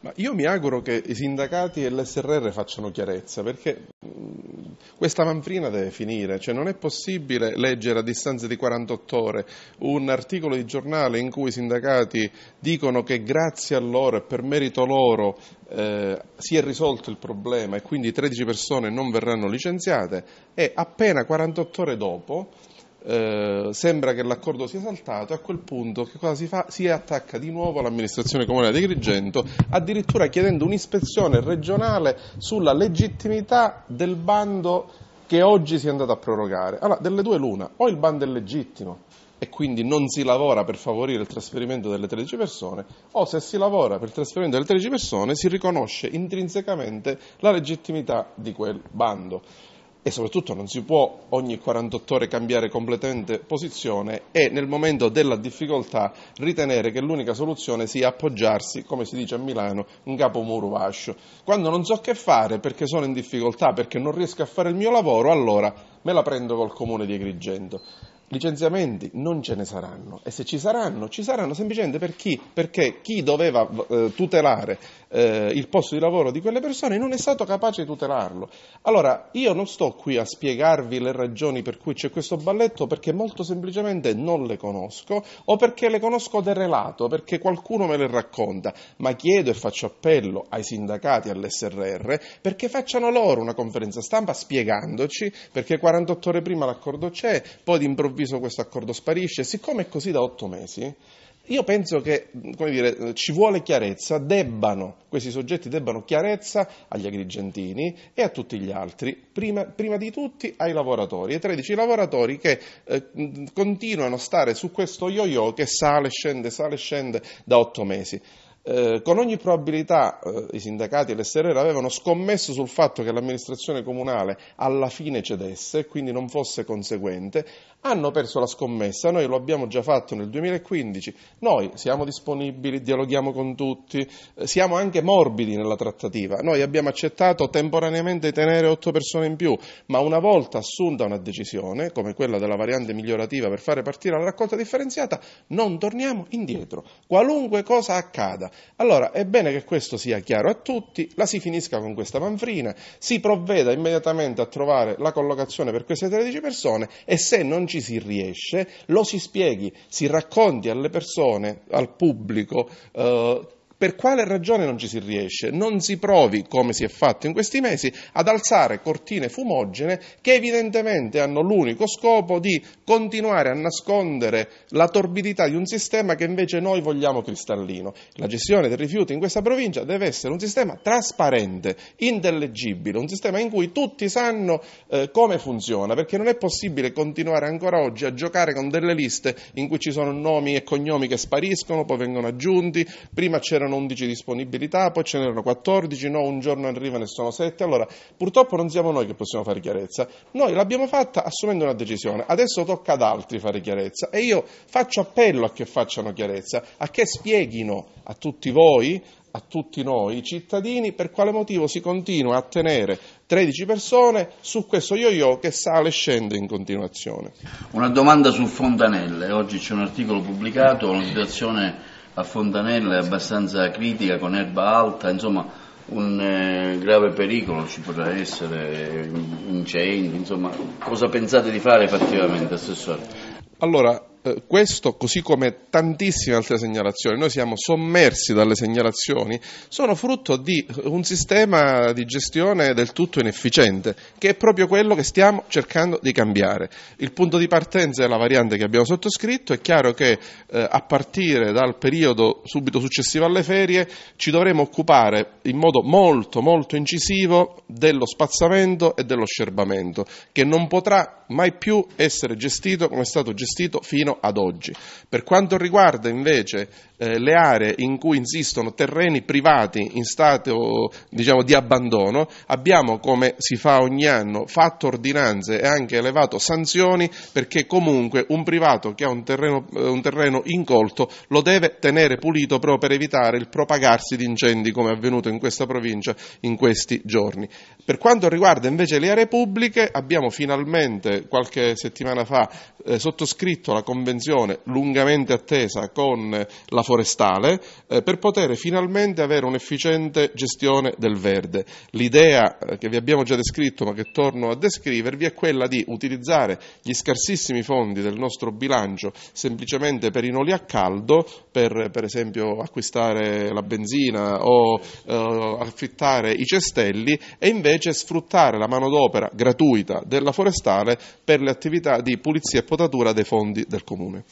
Ma io mi auguro che i sindacati e l'SRR facciano chiarezza, perché mm, questa manfrina deve finire, cioè non è possibile leggere a distanza di 48 ore un articolo di giornale in cui i sindacati dicono che grazie a loro e per merito loro eh, si è risolto il problema e quindi 13 persone non verranno licenziate e appena 48 ore dopo eh, sembra che l'accordo sia saltato a quel punto che cosa si fa? Si attacca di nuovo l'amministrazione comunale di Grigento, addirittura chiedendo un'ispezione regionale sulla legittimità del bando che oggi si è andato a prorogare. Allora, delle due l'una, o il bando è legittimo e quindi non si lavora per favorire il trasferimento delle 13 persone, o se si lavora per il trasferimento delle 13 persone si riconosce intrinsecamente la legittimità di quel bando e soprattutto non si può ogni 48 ore cambiare completamente posizione e nel momento della difficoltà ritenere che l'unica soluzione sia appoggiarsi, come si dice a Milano, un capo muro vascio. Quando non so che fare perché sono in difficoltà, perché non riesco a fare il mio lavoro, allora me la prendo col comune di Agrigento. Licenziamenti non ce ne saranno e se ci saranno, ci saranno semplicemente per chi? perché chi doveva eh, tutelare eh, il posto di lavoro di quelle persone non è stato capace di tutelarlo. Allora, io non sto qui a spiegarvi le ragioni per cui c'è questo balletto perché molto semplicemente non le conosco o perché le conosco del relato, perché qualcuno me le racconta, ma chiedo e faccio appello ai sindacati, all'SRR, perché facciano loro una conferenza stampa spiegandoci perché 48 ore prima l'accordo c'è, poi d'improvviso questo accordo sparisce, siccome è così da 8 mesi, io penso che dire, ci vuole chiarezza, debbano, questi soggetti debbano chiarezza agli agrigentini e a tutti gli altri, prima, prima di tutti ai lavoratori, ai 13 lavoratori che eh, continuano a stare su questo yo-yo che sale, scende, sale, scende da otto mesi. Eh, con ogni probabilità eh, i sindacati e le SRR avevano scommesso sul fatto che l'amministrazione comunale alla fine cedesse e quindi non fosse conseguente, hanno perso la scommessa, noi lo abbiamo già fatto nel 2015, noi siamo disponibili, dialoghiamo con tutti, eh, siamo anche morbidi nella trattativa, noi abbiamo accettato temporaneamente di tenere otto persone in più, ma una volta assunta una decisione, come quella della variante migliorativa per fare partire la raccolta differenziata, non torniamo indietro, qualunque cosa accada. Allora è bene che questo sia chiaro a tutti, la si finisca con questa manfrina, si provveda immediatamente a trovare la collocazione per queste 13 persone e se non ci si riesce lo si spieghi, si racconti alle persone, al pubblico, eh, per quale ragione non ci si riesce? Non si provi, come si è fatto in questi mesi, ad alzare cortine fumogene che evidentemente hanno l'unico scopo di continuare a nascondere la torbidità di un sistema che invece noi vogliamo cristallino. La gestione dei rifiuti in questa provincia deve essere un sistema trasparente, intellegibile, un sistema in cui tutti sanno eh, come funziona, perché non è possibile continuare ancora oggi a giocare con delle liste in cui ci sono nomi e cognomi che spariscono, poi vengono aggiunti, prima c'erano c'erano 11 disponibilità, poi ce n'erano 14, no, un giorno arriva ne sono 7. Allora, purtroppo non siamo noi che possiamo fare chiarezza. Noi l'abbiamo fatta assumendo una decisione. Adesso tocca ad altri fare chiarezza e io faccio appello a che facciano chiarezza, a che spieghino a tutti voi, a tutti noi i cittadini per quale motivo si continua a tenere 13 persone su questo yo-yo che sale e scende in continuazione. Una domanda su Fontanelle, oggi c'è un articolo pubblicato, una situazione a Fontanella è abbastanza critica con erba alta, insomma un eh, grave pericolo ci potrà essere, eh, incendi, insomma cosa pensate di fare effettivamente Assessore? Allora, eh, questo, così come tantissime altre segnalazioni, noi siamo sommersi dalle segnalazioni, sono frutto di un sistema di gestione del tutto inefficiente, che è proprio quello che stiamo cercando di cambiare. Il punto di partenza è la variante che abbiamo sottoscritto, è chiaro che eh, a partire dal periodo subito successivo alle ferie ci dovremo occupare in modo molto molto incisivo dello spazzamento e dello scerbamento, che non potrà mai più essere gestito come è stato gestito fino ad oggi. Per quanto riguarda invece eh, le aree in cui insistono terreni privati in stato diciamo, di abbandono, abbiamo come si fa ogni anno fatto ordinanze e anche elevato sanzioni perché comunque un privato che ha un terreno, eh, un terreno incolto lo deve tenere pulito proprio per evitare il propagarsi di incendi come è avvenuto in questa provincia in questi giorni. Per quanto riguarda invece le aree pubbliche abbiamo finalmente qualche settimana fa eh, sottoscritto la convenzione lungamente attesa con la forestale eh, per poter finalmente avere un'efficiente gestione del verde. L'idea eh, che vi abbiamo già descritto ma che torno a descrivervi è quella di utilizzare gli scarsissimi fondi del nostro bilancio semplicemente per i noli a caldo, per per esempio acquistare la benzina o eh, affittare i cestelli e invece sfruttare la manodopera gratuita della forestale per le attività di pulizia e potatura dei fondi del comune.